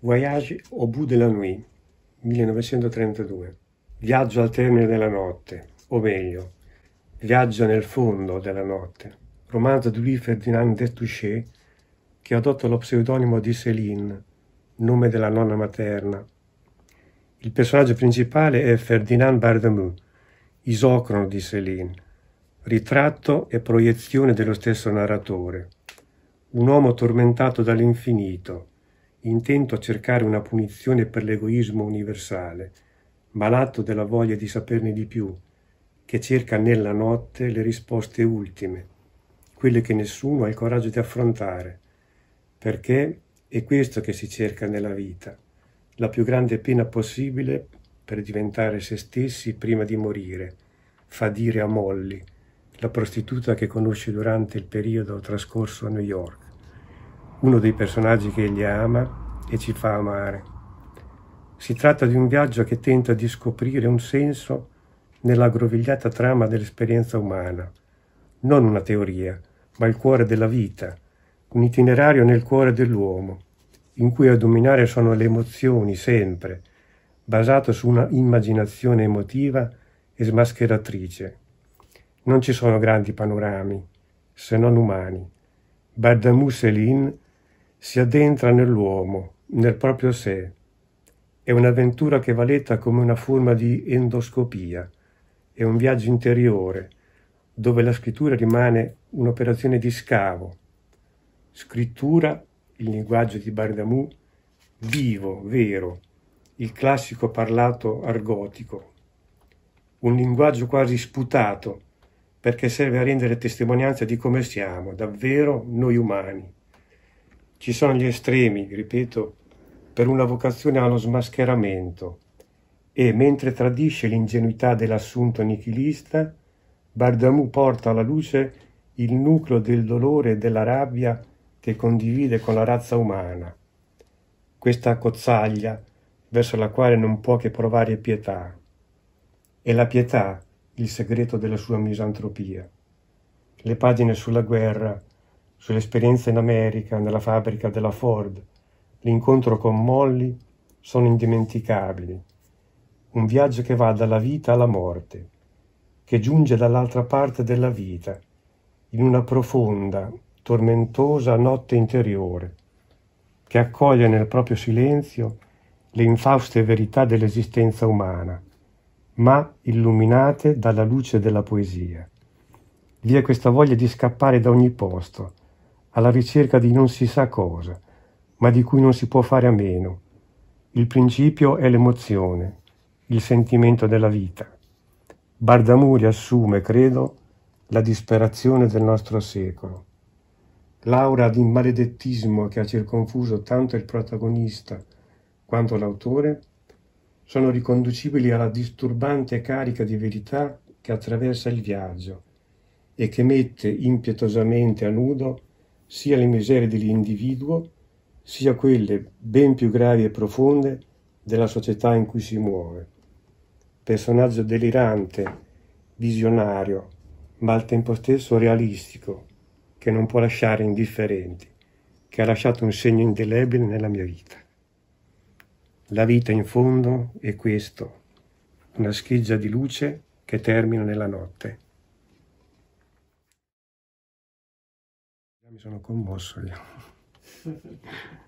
Voyage au bout de la nuit, 1932. Viaggio al termine della notte, o meglio, Viaggio nel fondo della notte, romanzo di Louis Ferdinand Destouché che adotta lo pseudonimo di Céline, nome della nonna materna. Il personaggio principale è Ferdinand Bardamu, isocrono di Céline, ritratto e proiezione dello stesso narratore, un uomo tormentato dall'infinito, intento a cercare una punizione per l'egoismo universale, malato della voglia di saperne di più, che cerca nella notte le risposte ultime, quelle che nessuno ha il coraggio di affrontare, perché è questo che si cerca nella vita, la più grande pena possibile per diventare se stessi prima di morire, fa dire a Molly, la prostituta che conosce durante il periodo trascorso a New York uno dei personaggi che egli ama e ci fa amare. Si tratta di un viaggio che tenta di scoprire un senso nella grovigliata trama dell'esperienza umana, non una teoria, ma il cuore della vita, un itinerario nel cuore dell'uomo, in cui a dominare sono le emozioni sempre, basato su una immaginazione emotiva e smascheratrice. Non ci sono grandi panorami, se non umani. Badamu Selin si addentra nell'uomo, nel proprio sé. È un'avventura che va letta come una forma di endoscopia, è un viaggio interiore, dove la scrittura rimane un'operazione di scavo. Scrittura, il linguaggio di Bardamù, vivo, vero, il classico parlato argotico, un linguaggio quasi sputato, perché serve a rendere testimonianza di come siamo, davvero noi umani. Ci sono gli estremi, ripeto, per una vocazione allo smascheramento e, mentre tradisce l'ingenuità dell'assunto nichilista, Bardamù porta alla luce il nucleo del dolore e della rabbia che condivide con la razza umana. Questa cozzaglia verso la quale non può che provare pietà. È la pietà il segreto della sua misantropia. Le pagine sulla guerra sull'esperienza in America, nella fabbrica della Ford, l'incontro con Molly sono indimenticabili. Un viaggio che va dalla vita alla morte, che giunge dall'altra parte della vita, in una profonda, tormentosa notte interiore, che accoglie nel proprio silenzio le infauste verità dell'esistenza umana, ma illuminate dalla luce della poesia. Vi è questa voglia di scappare da ogni posto, alla ricerca di non si sa cosa, ma di cui non si può fare a meno. Il principio è l'emozione, il sentimento della vita. Bardamuri assume, credo, la disperazione del nostro secolo. L'aura di maledettismo che ha circonfuso tanto il protagonista quanto l'autore sono riconducibili alla disturbante carica di verità che attraversa il viaggio e che mette impietosamente a nudo sia le miserie dell'individuo, sia quelle ben più gravi e profonde della società in cui si muove. Personaggio delirante, visionario, ma al tempo stesso realistico, che non può lasciare indifferenti, che ha lasciato un segno indelebile nella mia vita. La vita in fondo è questo, una scheggia di luce che termina nella notte. Mi sono commosso io.